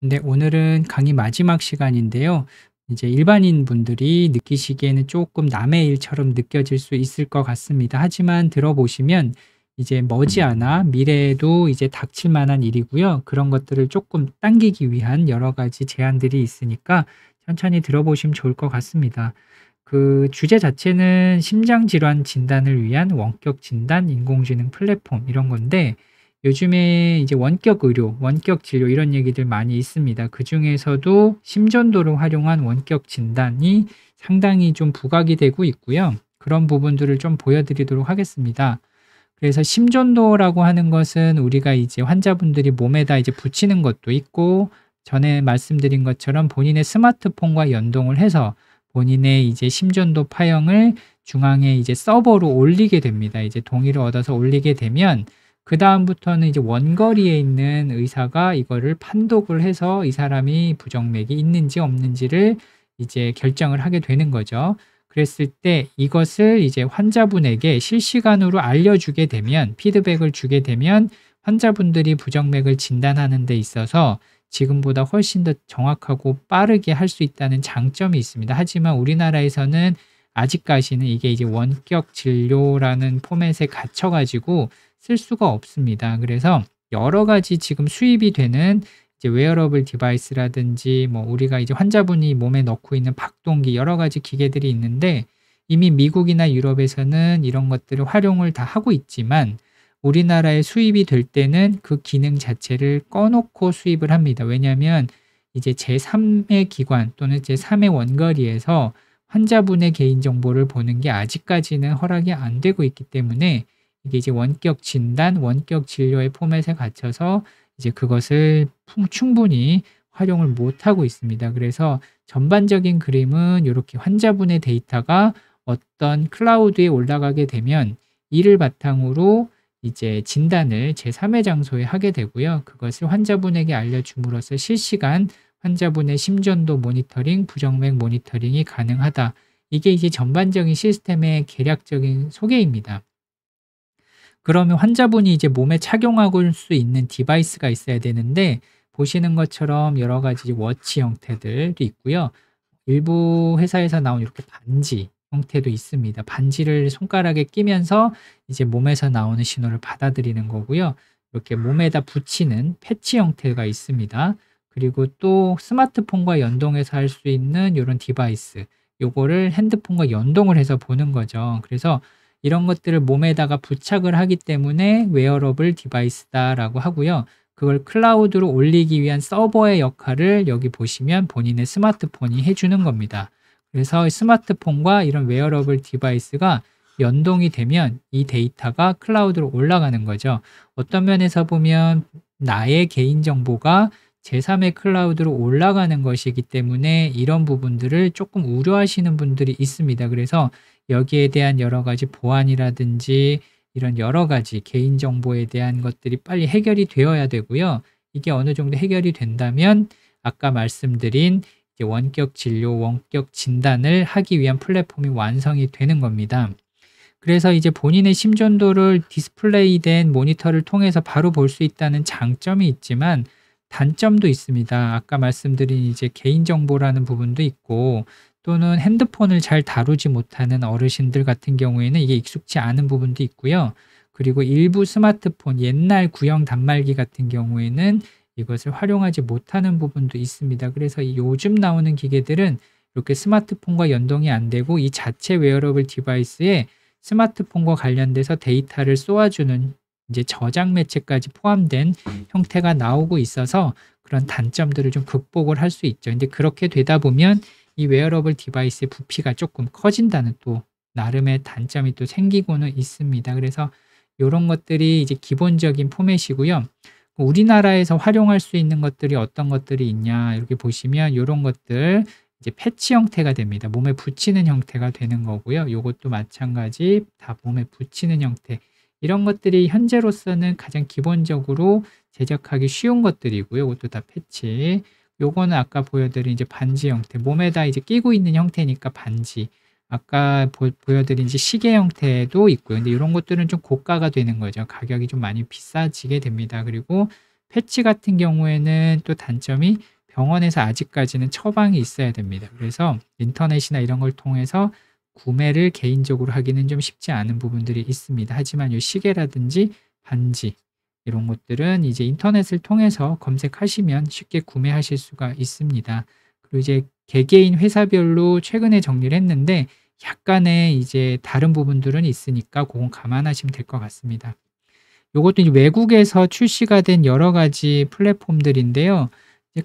근데 오늘은 강의 마지막 시간인데요. 이제 일반인 분들이 느끼시기에는 조금 남의 일처럼 느껴질 수 있을 것 같습니다. 하지만 들어보시면 이제 머지않아 미래에도 이제 닥칠 만한 일이고요. 그런 것들을 조금 당기기 위한 여러 가지 제안들이 있으니까 천천히 들어보시면 좋을 것 같습니다. 그 주제 자체는 심장질환 진단을 위한 원격 진단 인공지능 플랫폼 이런 건데 요즘에 이제 원격 의료, 원격 진료 이런 얘기들 많이 있습니다. 그 중에서도 심전도를 활용한 원격 진단이 상당히 좀 부각이 되고 있고요. 그런 부분들을 좀 보여드리도록 하겠습니다. 그래서 심전도라고 하는 것은 우리가 이제 환자분들이 몸에다 이제 붙이는 것도 있고 전에 말씀드린 것처럼 본인의 스마트폰과 연동을 해서 본인의 이제 심전도 파형을 중앙에 이제 서버로 올리게 됩니다. 이제 동의를 얻어서 올리게 되면 그 다음부터는 이제 원거리에 있는 의사가 이거를 판독을 해서 이 사람이 부정맥이 있는지 없는지를 이제 결정을 하게 되는 거죠. 그랬을 때 이것을 이제 환자분에게 실시간으로 알려주게 되면 피드백을 주게 되면 환자분들이 부정맥을 진단하는 데 있어서 지금보다 훨씬 더 정확하고 빠르게 할 수 있다는 장점이 있습니다. 하지만 우리나라에서는 아직까지는 이게 이제 원격 진료라는 포맷에 갇혀가지고 쓸 수가 없습니다. 그래서 여러 가지 지금 수입이 되는 이제 웨어러블 디바이스라든지 뭐 우리가 이제 환자분이 몸에 넣고 있는 박동기 여러 가지 기계들이 있는데 이미 미국이나 유럽에서는 이런 것들을 활용을 다 하고 있지만 우리나라에 수입이 될 때는 그 기능 자체를 꺼놓고 수입을 합니다. 왜냐하면 이제 제3의 기관 또는 제3의 원거리에서 환자분의 개인정보를 보는 게 아직까지는 허락이 안 되고 있기 때문에 이게 이제 원격 진단, 원격 진료의 포맷에 갇혀서 이제 그것을 충분히 활용을 못하고 있습니다. 그래서 전반적인 그림은 이렇게 환자분의 데이터가 어떤 클라우드에 올라가게 되면 이를 바탕으로 이제 진단을 제3의 장소에 하게 되고요. 그것을 환자분에게 알려줌으로써 실시간 환자분의 심전도 모니터링, 부정맥 모니터링이 가능하다. 이게 이제 전반적인 시스템의 계략적인 소개입니다. 그러면 환자분이 이제 몸에 착용할 수 있는 디바이스가 있어야 되는데 보시는 것처럼 여러 가지 워치 형태들도 있고요. 일부 회사에서 나온 이렇게 반지 형태도 있습니다. 반지를 손가락에 끼면서 이제 몸에서 나오는 신호를 받아들이는 거고요. 이렇게 몸에다 붙이는 패치 형태가 있습니다. 그리고 또 스마트폰과 연동해서 할 수 있는 이런 디바이스 요거를 핸드폰과 연동을 해서 보는 거죠. 그래서 이런 것들을 몸에다가 부착을 하기 때문에 웨어러블 디바이스다라고 하고요. 그걸 클라우드로 올리기 위한 서버의 역할을 여기 보시면 본인의 스마트폰이 해주는 겁니다. 그래서 스마트폰과 이런 웨어러블 디바이스가 연동이 되면 이 데이터가 클라우드로 올라가는 거죠. 어떤 면에서 보면 나의 개인정보가 제3의 클라우드로 올라가는 것이기 때문에 이런 부분들을 조금 우려하시는 분들이 있습니다. 그래서 여기에 대한 여러 가지 보안이라든지 이런 여러 가지 개인정보에 대한 것들이 빨리 해결이 되어야 되고요. 이게 어느 정도 해결이 된다면 아까 말씀드린 원격 진료, 원격 진단을 하기 위한 플랫폼이 완성이 되는 겁니다. 그래서 이제 본인의 심전도를 디스플레이된 모니터를 통해서 바로 볼 수 있다는 장점이 있지만 단점도 있습니다. 아까 말씀드린 이제 개인정보라는 부분도 있고 또는 핸드폰을 잘 다루지 못하는 어르신들 같은 경우에는 이게 익숙치 않은 부분도 있고요. 그리고 일부 스마트폰 옛날 구형 단말기 같은 경우에는 이것을 활용하지 못하는 부분도 있습니다. 그래서 요즘 나오는 기계들은 이렇게 스마트폰과 연동이 안 되고 이 자체 웨어러블 디바이스에 스마트폰과 관련돼서 데이터를 쏘아주는 이제 저장 매체까지 포함된 음. 형태가 나오고 있어서 그런 단점들을 좀 극복을 할 수 있죠. 근데 그렇게 되다 보면 이 웨어러블 디바이스의 부피가 조금 커진다는 또 나름의 단점이 또 생기고는 있습니다. 그래서 이런 것들이 이제 기본적인 포맷이고요. 우리나라에서 활용할 수 있는 것들이 어떤 것들이 있냐 이렇게 보시면 이런 것들 이제 패치 형태가 됩니다. 몸에 붙이는 형태가 되는 거고요. 이것도 마찬가지 다 몸에 붙이는 형태. 이런 것들이 현재로서는 가장 기본적으로 제작하기 쉬운 것들이고요. 이것도 다 패치. 요거는 아까 보여드린 이제 반지 형태. 몸에다 이제 끼고 있는 형태니까 반지. 아까 보, 여드린 이제 시계 형태도 있고요. 근데 이런 것들은 좀 고가가 되는 거죠. 가격이 좀 많이 비싸지게 됩니다. 그리고 패치 같은 경우에는 또 단점이 병원에서 아직까지는 처방이 있어야 됩니다. 그래서 인터넷이나 이런 걸 통해서 구매를 개인적으로 하기는 좀 쉽지 않은 부분들이 있습니다. 하지만 이 시계라든지 반지 이런 것들은 이제 인터넷을 통해서 검색하시면 쉽게 구매하실 수가 있습니다. 그리고 이제 개개인 회사별로 최근에 정리를 했는데 약간의 이제 다른 부분들은 있으니까 그건 감안하시면 될 것 같습니다. 이것도 이제 외국에서 출시가 된 여러 가지 플랫폼들인데요.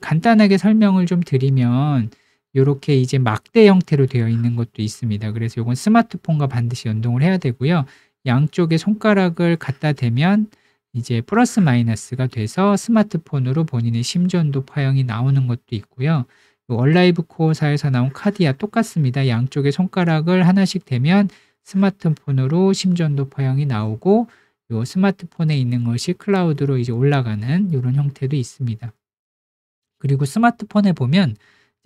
간단하게 설명을 좀 드리면 이렇게 이제 막대 형태로 되어 있는 것도 있습니다. 그래서 이건 스마트폰과 반드시 연동을 해야 되고요. 양쪽에 손가락을 갖다 대면 이제 플러스 마이너스가 돼서 스마트폰으로 본인의 심전도 파형이 나오는 것도 있고요. 원라이브 코어사에서 나온 카디아 똑같습니다. 양쪽에 손가락을 하나씩 대면 스마트폰으로 심전도 파형이 나오고 요 스마트폰에 있는 것이 클라우드로 이제 올라가는 이런 형태도 있습니다. 그리고 스마트폰에 보면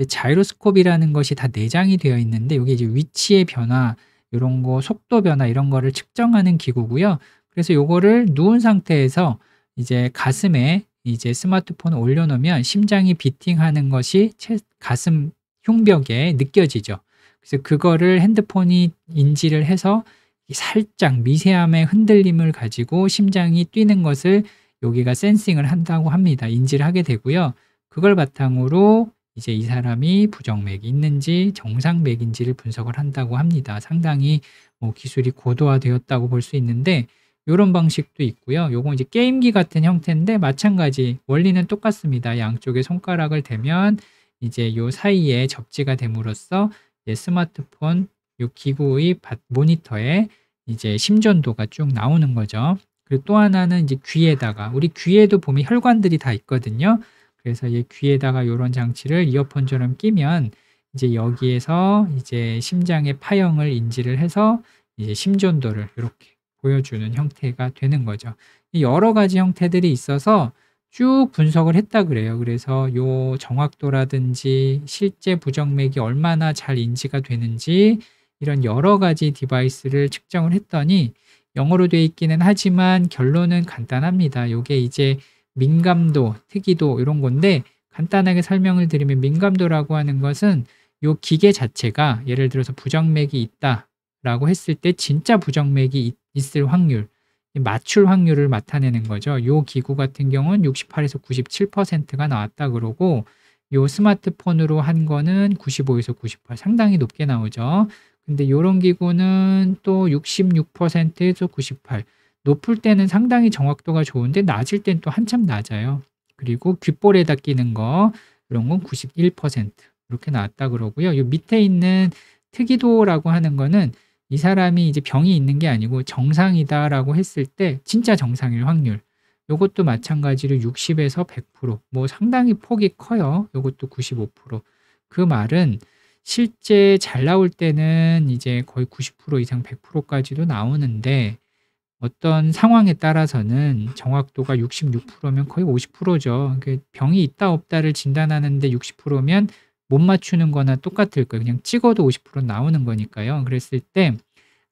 자이로스콥이라는 것이 다 내장이 되어 있는데 이게 이제 위치의 변화, 이런 거 속도 변화 이런 거를 측정하는 기구고요. 그래서 요거를 누운 상태에서 이제 가슴에 이제 스마트폰을 올려놓으면 심장이 비팅하는 것이 체, 가슴 흉벽에 느껴지죠. 그래서 그거를 핸드폰이 인지를 해서 살짝 미세함의 흔들림을 가지고 심장이 뛰는 것을 여기가 센싱을 한다고 합니다. 인지를 하게 되고요. 그걸 바탕으로 이제 이 사람이 부정맥이 있는지 정상맥인지를 분석을 한다고 합니다. 상당히 뭐 기술이 고도화되었다고 볼 수 있는데 이런 방식도 있고요. 요건 이제 게임기 같은 형태인데 마찬가지 원리는 똑같습니다. 양쪽에 손가락을 대면 이제 요 사이에 접지가 됨으로써 스마트폰 요 기구의 모니터에 이제 심전도가 쭉 나오는 거죠. 그리고 또 하나는 이제 귀에다가 우리 귀에도 보면 혈관들이 다 있거든요. 그래서 얘 귀에다가 이런 장치를 이어폰처럼 끼면 이제 여기에서 이제 심장의 파형을 인지를 해서 이제 심전도를 이렇게 보여주는 형태가 되는 거죠. 여러 가지 형태들이 있어서 쭉 분석을 했다 그래요. 그래서 요 정확도라든지 실제 부정맥이 얼마나 잘 인지가 되는지 이런 여러 가지 디바이스를 측정을 했더니 영어로 돼 있기는 하지만 결론은 간단합니다. 요게 이제 민감도, 특이도 이런 건데 간단하게 설명을 드리면 민감도라고 하는 것은 이 기계 자체가 예를 들어서 부정맥이 있다라고 했을 때 진짜 부정맥이 있을 확률, 맞출 확률을 나타내는 거죠. 이 기구 같은 경우는 68에서 97%가 나왔다 그러고 이 스마트폰으로 한 거는 95에서 98 상당히 높게 나오죠. 근데 이런 기구는 또 66%에서 98 높을 때는 상당히 정확도가 좋은데 낮을 땐 또 한참 낮아요. 그리고 귓볼에다 끼는 거 이런 건 91% 이렇게 나왔다 그러고요. 이 밑에 있는 특이도라고 하는 거는 이 사람이 이제 병이 있는 게 아니고 정상이다라고 했을 때 진짜 정상일 확률. 이것도 마찬가지로 60에서 100%뭐 상당히 폭이 커요. 이것도 95%그 말은 실제 잘 나올 때는 이제 거의 90% 이상 100%까지도 나오는데 어떤 상황에 따라서는 정확도가 66%면 거의 50%죠. 그러니까 병이 있다 없다를 진단하는데 60%면 못 맞추는 거나 똑같을 거예요. 그냥 찍어도 50% 나오는 거니까요. 그랬을 때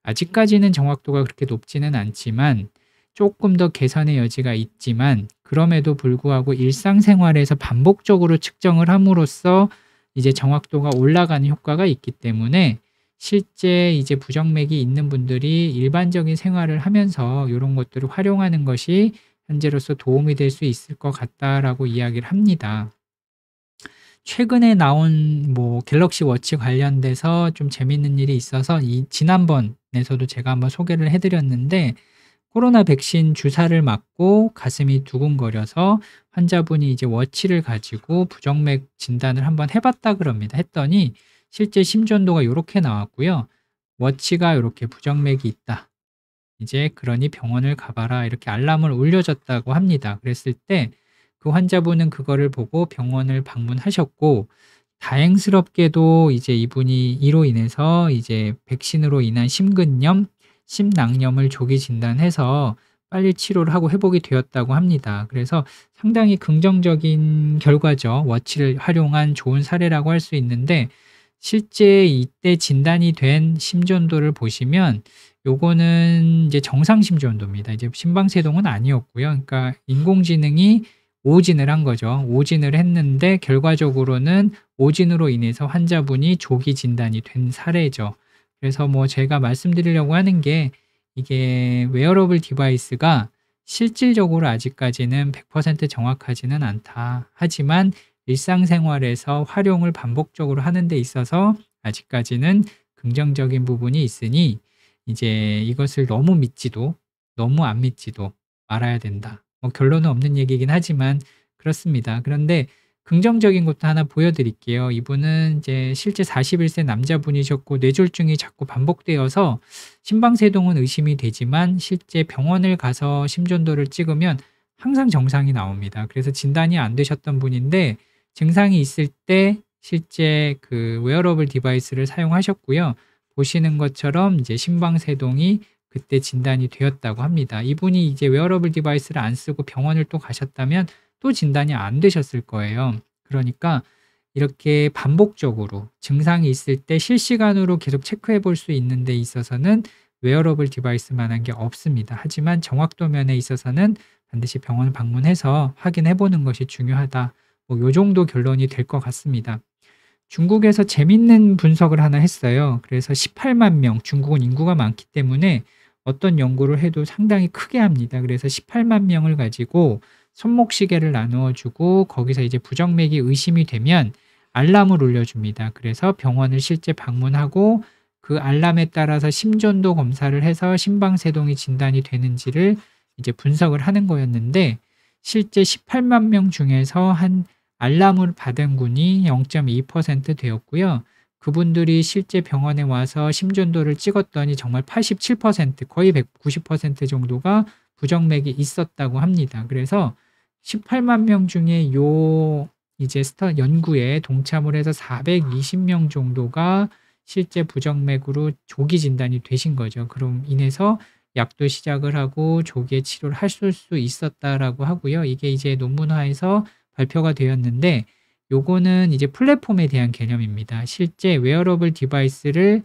아직까지는 정확도가 그렇게 높지는 않지만 조금 더 개선의 여지가 있지만 그럼에도 불구하고 일상생활에서 반복적으로 측정을 함으로써 이제 정확도가 올라가는 효과가 있기 때문에 실제 이제 부정맥이 있는 분들이 일반적인 생활을 하면서 이런 것들을 활용하는 것이 현재로서 도움이 될 수 있을 것 같다라고 이야기를 합니다. 최근에 나온 뭐 갤럭시 워치 관련돼서 좀 재밌는 일이 있어서 이 지난번에서도 제가 한번 소개를 해드렸는데 코로나 백신 주사를 맞고 가슴이 두근거려서 환자분이 이제 워치를 가지고 부정맥 진단을 한번 해봤다 그럽니다. 했더니 실제 심전도가 이렇게 나왔고요. 워치가 이렇게 부정맥이 있다. 이제 그러니 병원을 가봐라 이렇게 알람을 울려줬다고 합니다. 그랬을 때 그 환자분은 그거를 보고 병원을 방문하셨고 다행스럽게도 이제 이분이 이로 인해서 이제 백신으로 인한 심근염, 심낭염을 조기 진단해서 빨리 치료를 하고 회복이 되었다고 합니다. 그래서 상당히 긍정적인 결과죠. 워치를 활용한 좋은 사례라고 할 수 있는데 실제 이때 진단이 된 심전도를 보시면 요거는 이제 정상 심전도입니다. 이제 심방세동은 아니었고요. 그러니까 인공지능이 오진을 한 거죠. 오진을 했는데 결과적으로는 오진으로 인해서 환자분이 조기 진단이 된 사례죠. 그래서 뭐 제가 말씀드리려고 하는 게 이게 웨어러블 디바이스가 실질적으로 아직까지는 100% 정확하지는 않다. 하지만 일상생활에서 활용을 반복적으로 하는 데 있어서 아직까지는 긍정적인 부분이 있으니 이제 이것을 너무 믿지도 너무 안 믿지도 말아야 된다. 뭐 결론은 없는 얘기긴 하지만 그렇습니다. 그런데 긍정적인 것도 하나 보여드릴게요. 이분은 이제 실제 41세 남자분이셨고 뇌졸중이 자꾸 반복되어서 심방세동은 의심이 되지만 실제 병원을 가서 심전도를 찍으면 항상 정상이 나옵니다. 그래서 진단이 안 되셨던 분인데 증상이 있을 때 실제 그 웨어러블 디바이스를 사용하셨고요. 보시는 것처럼 이제 심방세동이 그때 진단이 되었다고 합니다. 이분이 이제 웨어러블 디바이스를 안 쓰고 병원을 또 가셨다면 또 진단이 안 되셨을 거예요. 그러니까 이렇게 반복적으로 증상이 있을 때 실시간으로 계속 체크해 볼 수 있는 데 있어서는 웨어러블 디바이스만한 게 없습니다. 하지만 정확도 면에 있어서는 반드시 병원 방문해서 확인해 보는 것이 중요하다. 뭐요 정도 결론이 될 것 같습니다. 중국에서 재밌는 분석을 하나 했어요. 그래서 18만 명, 중국은 인구가 많기 때문에 어떤 연구를 해도 상당히 크게 합니다. 그래서 18만 명을 가지고 손목시계를 나누어 주고 거기서 이제 부정맥이 의심이 되면 알람을 올려줍니다 그래서 병원을 실제 방문하고 그 알람에 따라서 심전도 검사를 해서 심방세동이 진단이 되는지를 이제 분석을 하는 거였는데 실제 18만 명 중에서 한 알람을 받은 군이 0.2% 되었고요. 그분들이 실제 병원에 와서 심전도를 찍었더니 정말 87% 거의 190% 정도가 부정맥이 있었다고 합니다. 그래서 18만 명 중에 요 이제 스타 연구에 동참을 해서 420명 정도가 실제 부정맥으로 조기 진단이 되신 거죠. 그럼 인해서 약도 시작을 하고 조기에 치료를 하실 수 있었다라고 하고요. 이게 이제 논문화에서 발표가 되었는데 요거는 이제 플랫폼에 대한 개념입니다. 실제 웨어러블 디바이스를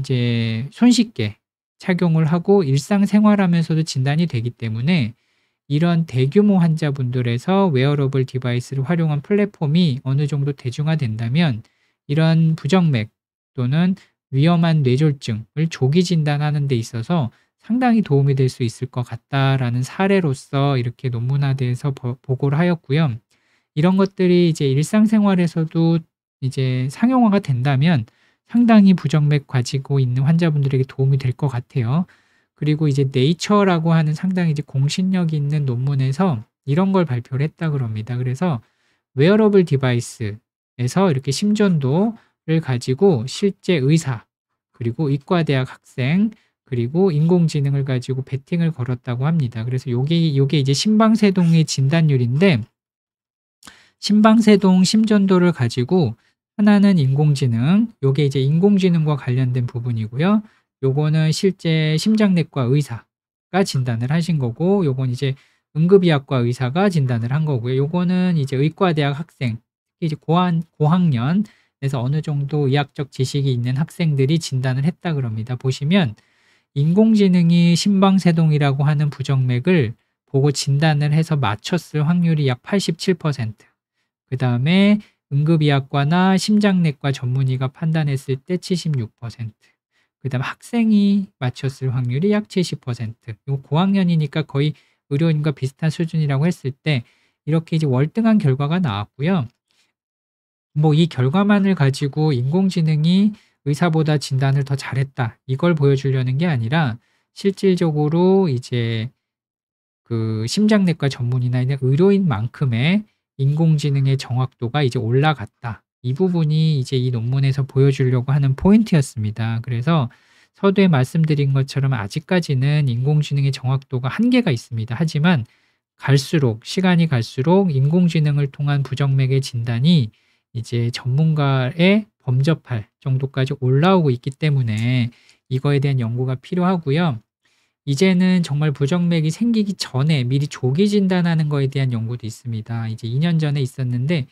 이제 손쉽게 착용을 하고 일상생활하면서도 진단이 되기 때문에 이런 대규모 환자분들에서 웨어러블 디바이스를 활용한 플랫폼이 어느 정도 대중화된다면 이런 부정맥 또는 위험한 뇌졸중을 조기 진단하는 데 있어서 상당히 도움이 될 수 있을 것 같다라는 사례로서 이렇게 논문화돼서 보고를 하였고요. 이런 것들이 이제 일상생활에서도 이제 상용화가 된다면 상당히 부정맥 가지고 있는 환자분들에게 도움이 될 것 같아요. 그리고 이제 네이처라고 하는 상당히 이제 공신력 있는 논문에서 이런 걸 발표를 했다 그럽니다. 그래서 웨어러블 디바이스에서 이렇게 심전도를 가지고 실제 의사 그리고 의과대학 학생 그리고 인공지능을 가지고 베팅을 걸었다고 합니다. 그래서 요게 요게 이제 심방세동의 진단율인데 신방세동 심전도를 가지고 하나는 인공지능, 요게 이제 인공지능과 관련된 부분이고요. 요거는 실제 심장내과 의사가 진단을 하신 거고 요건 이제 응급의학과 의사가 진단을 한 거고요. 요거는 이제 의과대학 학생, 이제 고한 고학년 에서 어느 정도 의학적 지식이 있는 학생들이 진단을 했다 그럽니다. 보시면 인공지능이 심방세동이라고 하는 부정맥을 보고 진단을 해서 맞췄을 확률이 약 87%. 그 다음에 응급의학과나 심장내과 전문의가 판단했을 때 76%. 그 다음 학생이 맞췄을 확률이 약 70%. 요 고학년이니까 거의 의료인과 비슷한 수준이라고 했을 때 이렇게 이제 월등한 결과가 나왔고요. 뭐 이 결과만을 가지고 인공지능이 의사보다 진단을 더 잘했다. 이걸 보여주려는 게 아니라 실질적으로 이제 그 심장내과 전문의나 의료인만큼의 인공지능의 정확도가 이제 올라갔다. 이 부분이 이제 이 논문에서 보여주려고 하는 포인트였습니다. 그래서 서두에 말씀드린 것처럼 아직까지는 인공지능의 정확도가 한계가 있습니다. 하지만 갈수록 시간이 갈수록 인공지능을 통한 부정맥의 진단이 이제 전문가의 범접할 정도까지 올라오고 있기 때문에 이거에 대한 연구가 필요하고요. 이제는 정말 부정맥이 생기기 전에 미리 조기 진단하는 거에 대한 연구도 있습니다. 이제 2년 전에 있었는데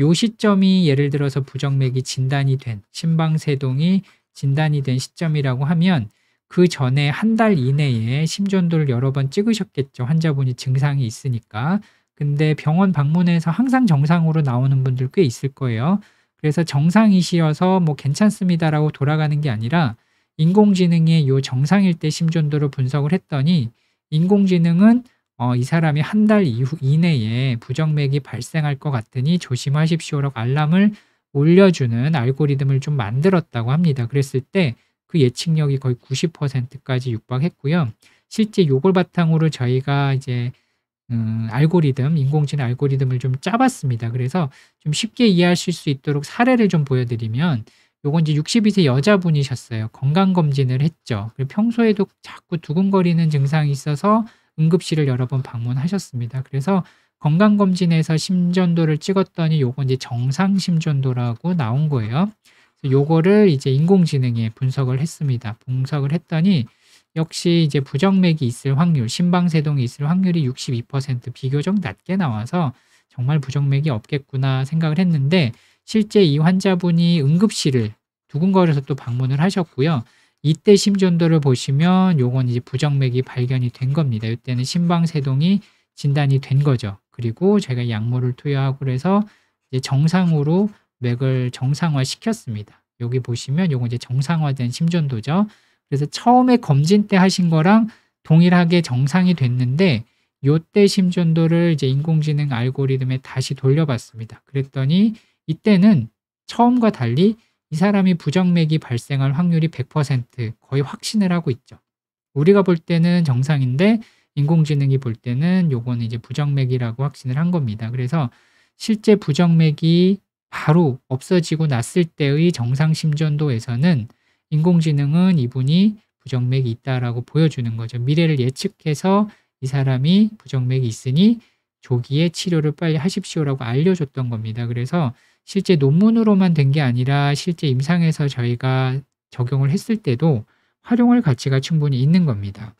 요 시점이 예를 들어서 부정맥이 진단이 된 심방세동이 진단이 된 시점이라고 하면 그 전에 한 달 이내에 심전도를 여러 번 찍으셨겠죠. 환자분이 증상이 있으니까. 근데 병원 방문해서 항상 정상으로 나오는 분들 꽤 있을 거예요. 그래서 정상이시어서 뭐 괜찮습니다라고 돌아가는 게 아니라 인공지능의 요 정상일대 심전도를 분석을 했더니 인공지능은 어, 이 사람이 한 달 이후 이내에 부정맥이 발생할 것 같으니 조심하십시오라고 알람을 올려주는 알고리즘을 좀 만들었다고 합니다. 그랬을 때 그 예측력이 거의 90%까지 육박했고요. 실제 요걸 바탕으로 저희가 이제 음, 알고리즘, 인공지능 알고리즘을 좀 짜봤습니다. 그래서 좀 쉽게 이해하실 수 있도록 사례를 좀 보여드리면 요건 이제 62세 여자분이셨어요. 건강검진을 했죠. 그리고 평소에도 자꾸 두근거리는 증상이 있어서 응급실을 여러 번 방문하셨습니다. 그래서 건강검진에서 심전도를 찍었더니 요건 이제 정상심전도라고 나온 거예요. 요거를 이제 인공지능에 분석을 했습니다. 분석을 했더니 역시 이제 부정맥이 있을 확률, 심방세동이 있을 확률이 62% 비교적 낮게 나와서 정말 부정맥이 없겠구나 생각을 했는데 실제 이 환자분이 응급실을 두근거려서 또 방문을 하셨고요. 이때 심전도를 보시면 요건 이제 부정맥이 발견이 된 겁니다. 이때는 심방세동이 진단이 된 거죠. 그리고 제가 약물을 투여하고 그래서 이제 정상으로 맥을 정상화 시켰습니다. 여기 보시면 요건 이제 정상화된 심전도죠. 그래서 처음에 검진 때 하신 거랑 동일하게 정상이 됐는데 요때 심전도를 이제 인공지능 알고리즘에 다시 돌려봤습니다. 그랬더니 이때는 처음과 달리 이 사람이 부정맥이 발생할 확률이 100% 거의 확신을 하고 있죠. 우리가 볼 때는 정상인데 인공지능이 볼 때는 요건 이제 부정맥이라고 확신을 한 겁니다. 그래서 실제 부정맥이 바로 없어지고 났을 때의 정상 심전도에서는 인공지능은 이분이 부정맥이 있다라고 보여주는 거죠. 미래를 예측해서 이 사람이 부정맥이 있으니 조기에 치료를 빨리 하십시오라고 알려줬던 겁니다. 그래서 실제 논문으로만 된 게 아니라 실제 임상에서 저희가 적용을 했을 때도 활용할 가치가 충분히 있는 겁니다.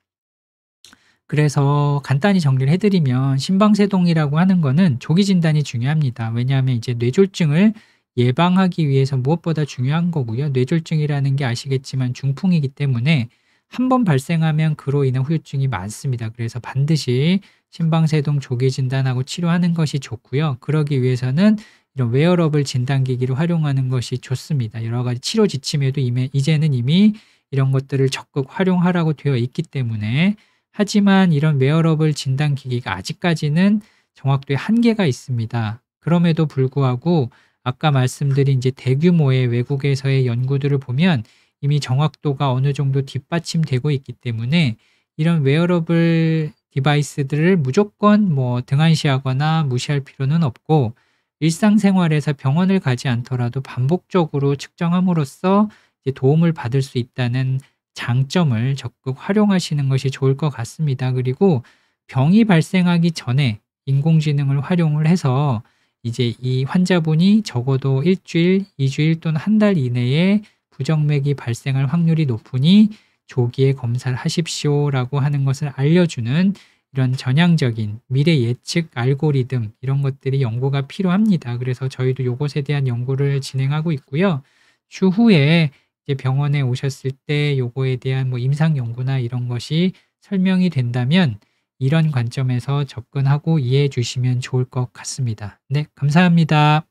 그래서 간단히 정리를 해드리면 심방세동이라고 하는 거는 조기 진단이 중요합니다. 왜냐하면 이제 뇌졸중을 예방하기 위해서 무엇보다 중요한 거고요. 뇌졸중이라는 게 아시겠지만 중풍이기 때문에 한 번 발생하면 그로 인한 후유증이 많습니다. 그래서 반드시 심방세동 조기 진단하고 치료하는 것이 좋고요. 그러기 위해서는 이런 웨어러블 진단기기를 활용하는 것이 좋습니다. 여러 가지 치료 지침에도 이미, 이제는 이미 이런 것들을 적극 활용하라고 되어 있기 때문에 하지만 이런 웨어러블 진단기기가 아직까지는 정확도의 한계가 있습니다. 그럼에도 불구하고 아까 말씀드린 이제 대규모의 외국에서의 연구들을 보면 이미 정확도가 어느 정도 뒷받침되고 있기 때문에 이런 웨어러블 디바이스들을 무조건 뭐 등한시하거나 무시할 필요는 없고 일상생활에서 병원을 가지 않더라도 반복적으로 측정함으로써 도움을 받을 수 있다는 장점을 적극 활용하시는 것이 좋을 것 같습니다. 그리고 병이 발생하기 전에 인공지능을 활용을 해서 이제 이 환자분이 적어도 일주일, 이주일 또는 한 달 이내에 부정맥이 발생할 확률이 높으니 조기에 검사를 하십시오라고 하는 것을 알려주는 이런 전향적인 미래 예측 알고리즘 이런 것들이 연구가 필요합니다. 그래서 저희도 이것에 대한 연구를 진행하고 있고요. 추후에 병원에 오셨을 때이거에 대한 뭐 임상 연구나 이런 것이 설명이 된다면 이런 관점에서 접근하고 이해해 주시면 좋을 것 같습니다. 네, 감사합니다.